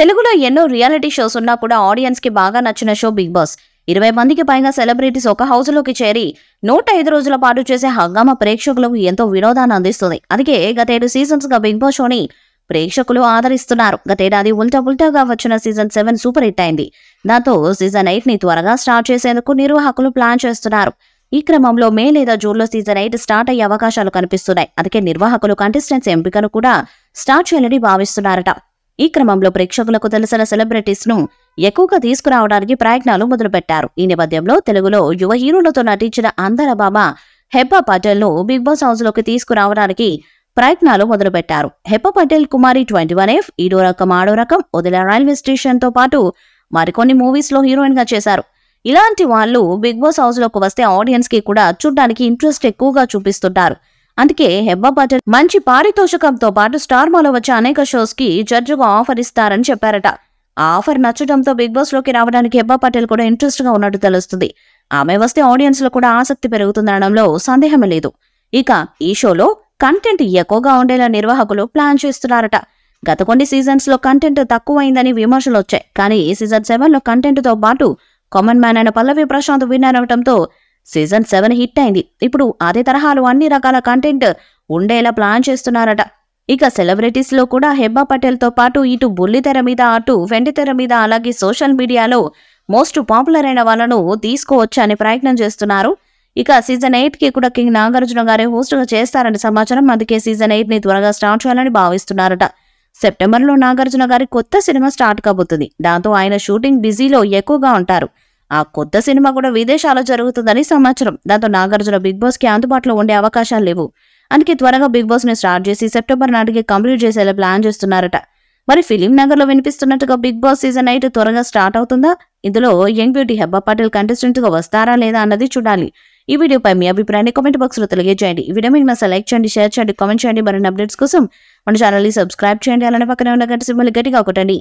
తెలుగులో ఎన్నో reality shows ఉన్నా కూడా ఆడియన్స్ కి బాగా నచ్చిన షో బిగ్ బాస్ ఇరవై మందికి పైగా సెలబ్రిటీస్ ఒక హౌస్ లోకి చేరి నూట ఐదు రోజుల పాటు చేసే హంగామా ప్రేక్షకులకు ఎంతో వినోదాన్ని అందిస్తుంది అందుకే గతేడు సీజన్స్ గా బిగ్ బాస్ షోని ప్రేక్షకులు ఆదరిస్తున్నారు గతేడాది ఉల్టా ఉల్టాగా వచ్చిన సీజన్ సెవెన్ సూపర్ హిట్ అయింది దాంతో సీజన్ ఎయిట్ ని త్వరగా స్టార్ట్ చేసేందుకు నిర్వాహకులు ప్లాన్ చేస్తున్నారు ఈ క్రమంలో మే లేదా జూన్లో సీజన్ ఎయిట్ స్టార్ట్ అయ్యే అవకాశాలు కనిపిస్తున్నాయి అందుకే నిర్వాహకులు కంటెస్టెంట్స్ ఎంపికను కూడా స్టార్ట్ చేయాలని భావిస్తున్నారట ఈ క్రమంలో ప్రేక్షకులకు తెలిసిన సెలబ్రిటీస్ ను ఎక్కువగా తీసుకురావడానికి ప్రయత్నాలు మొదలుపెట్టారు ఈ నేపథ్యంలో తెలుగులో యువ హీరోలతో నటించిన అందర బామ హెబ్బా పటేల్ ను బిగ్ బాస్ హౌస్ లోకి తీసుకురావడానికి ప్రయత్నాలు మొదలుపెట్టారు Hebah Patel Kumari twenty one F ఈడో రకం ఆడో రకం వదిలే రైల్వే స్టేషన్ తో పాటు మరికొన్ని మూవీస్ లో హీరోయిన్ గా చేశారు ఇలాంటి వాళ్ళు బిగ్ బాస్ హౌస్ లోకి వస్తే ఆడియన్స్ కి కూడా చూడడానికి ఇంట్రెస్ట్ ఎక్కువగా చూపిస్తుంటారు అందుకే హెబ్బా పటేల్ మంచి పారితోషికంతో పాటు స్టార్ మాలో వచ్చే అనేక షోస్ కి జడ్జిగా ఆఫర్ ఇస్తారని చెప్పారట ఆఫర్ నచ్చడంతో బిగ్ బాస్ లోకి రావడానికి హెబ్బా పటేల్ కూడా ఇంట్రెస్ట్ గా ఉన్నట్టు తెలుస్తుంది ఆమె వస్తే ఆడియన్స్ లో కూడా ఆసక్తి పెరుగుతుందనడంలో సందేహమే లేదు ఇక ఈ షోలో కంటెంట్ ఎక్కువగా ఉండేలా నిర్వాహకులు ప్లాన్ చేస్తున్నారట గత కొన్ని సీజన్స్ లో కంటెంట్ తక్కువైందని విమర్శలు వచ్చాయి కానీ ఈ సీజన్ సెవెన్ లో కంటెంట్ తో పాటు కామన్ మ్యాన్ అయిన పల్లవి ప్రశాంత్ విన్నర్ అవటంతో సీజన్ సెవెన్ హిట్ అయింది ఇప్పుడు అదే తరహాలో అన్ని రకాల కంటెంట్ ఉండేలా ప్లాన్ చేస్తున్నారట ఇక సెలబ్రిటీస్లో కూడా హెబ్బా పటేల్తో పాటు ఇటు బుల్లితెర మీద అటు వెండితెర మీద అలాగే సోషల్ మీడియాలో మోస్ట్ పాపులర్ అయిన వాళ్ళను తీసుకోవచ్చని ప్రయత్నం చేస్తున్నారు ఇక సీజన్ ఎయిట్కి కూడా కింగ్ నాగార్జున గారే హోస్ట్గా చేస్తారని సమాచారం అందుకే సీజన్ ఎయిట్ని త్వరగా స్టార్ట్ చేయాలని భావిస్తున్నారట సెప్టెంబర్లో నాగార్జున గారి కొత్త సినిమా స్టార్ట్ కాబోతుంది దాంతో ఆయన షూటింగ్ బిజీలో ఎక్కువగా ఉంటారు ఆ కొత్త సినిమా కూడా విదేశాల్లో జరుగుతుందని సమాచారం దాంతో నాగార్జున బిగ్ బాస్ కి అందుబాటులో ఉండే అవకాశాలు లేవు అందుకే త్వరగా బిగ్ బాస్ ని స్టార్ట్ చేసి సెప్టెంబర్ నాటికి కంప్లీట్ చేసేలా ప్లాన్ చేస్తున్నారట మరి ఫిలిం నగర్ లో వినిపిస్తున్నట్టుగా బిగ్ బాస్ సీజన్ ఎయిట్ త్వరగా స్టార్ట్ అవుతుందా ఇందులో young beauty Hebah Patil contestant గా వస్తారా లేదా అన్నది చూడాలి ఈ వీడియోపై మీ అభిప్రాయాన్ని కామెంట్ బాక్స్ లో తెలియజేయండి ఈ వీడియో మీకు లైక్ చేయండి షేర్ చేయండి కామెంట్ చేయండి మరిన్ని అప్డేట్స్ కోసం మన ఛానల్ ని సబ్స్క్రైబ్ చేయండి అలానే పక్కనే ఉన్న గంట సింబల్ గట్టిగా ఒకటండి